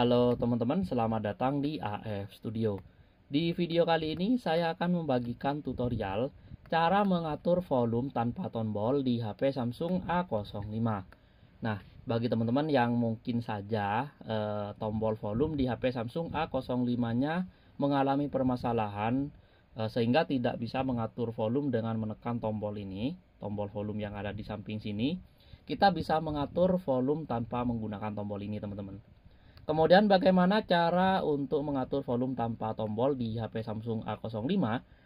Halo teman-teman, selamat datang di AF Studio. Di video kali ini saya akan membagikan tutorial cara mengatur volume tanpa tombol di HP Samsung A05. Nah, bagi teman-teman yang mungkin saja eh, tombol volume di HP Samsung A05-nya mengalami permasalahan eh, sehingga tidak bisa mengatur volume dengan menekan tombol ini, tombol volume yang ada di samping sini, kita bisa mengatur volume tanpa menggunakan tombol ini, teman-teman. Kemudian bagaimana cara untuk mengatur volume tanpa tombol di HP Samsung A05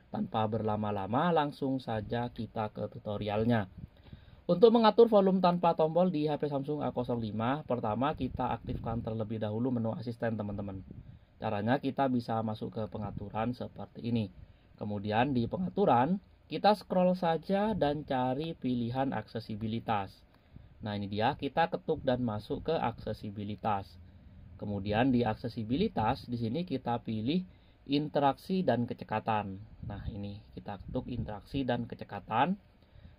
tanpa berlama-lama langsung saja kita ke tutorialnya. Untuk mengatur volume tanpa tombol di HP Samsung A05, pertama kita aktifkan terlebih dahulu menu asisten teman-teman. Caranya kita bisa masuk ke pengaturan seperti ini. Kemudian di pengaturan, kita scroll saja dan cari pilihan aksesibilitas. Nah ini dia, kita ketuk dan masuk ke aksesibilitas. Kemudian di aksesibilitas di sini kita pilih interaksi dan kecekatan. Nah, ini kita ketuk interaksi dan kecekatan.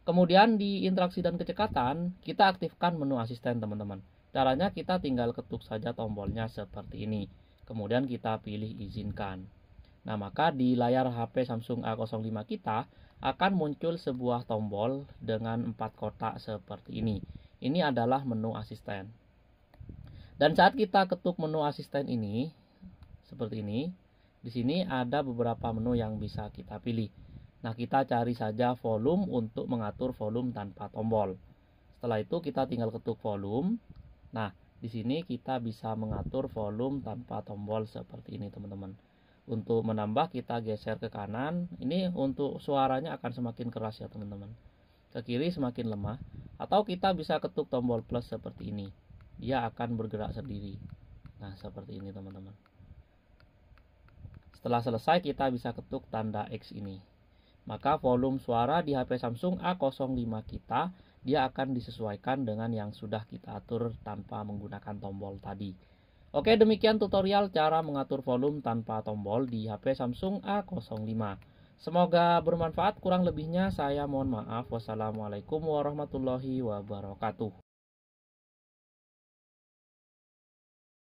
Kemudian di interaksi dan kecekatan kita aktifkan menu asisten teman-teman. Caranya kita tinggal ketuk saja tombolnya seperti ini. Kemudian kita pilih izinkan. Nah, maka di layar HP Samsung A05 kita akan muncul sebuah tombol dengan empat kotak seperti ini. Ini adalah menu asisten. Dan saat kita ketuk menu asisten ini seperti ini, di sini ada beberapa menu yang bisa kita pilih. Nah, kita cari saja volume untuk mengatur volume tanpa tombol. Setelah itu kita tinggal ketuk volume. Nah, di sini kita bisa mengatur volume tanpa tombol seperti ini, teman-teman. Untuk menambah kita geser ke kanan. Ini untuk suaranya akan semakin keras ya, teman-teman. Ke kiri semakin lemah atau kita bisa ketuk tombol plus seperti ini dia akan bergerak sendiri nah seperti ini teman-teman setelah selesai kita bisa ketuk tanda X ini maka volume suara di HP Samsung A05 kita dia akan disesuaikan dengan yang sudah kita atur tanpa menggunakan tombol tadi. Oke, demikian tutorial cara mengatur volume tanpa tombol di HP Samsung A05. Semoga bermanfaat, kurang lebihnya saya mohon maaf. Wassalamualaikum warahmatullahi wabarakatuh.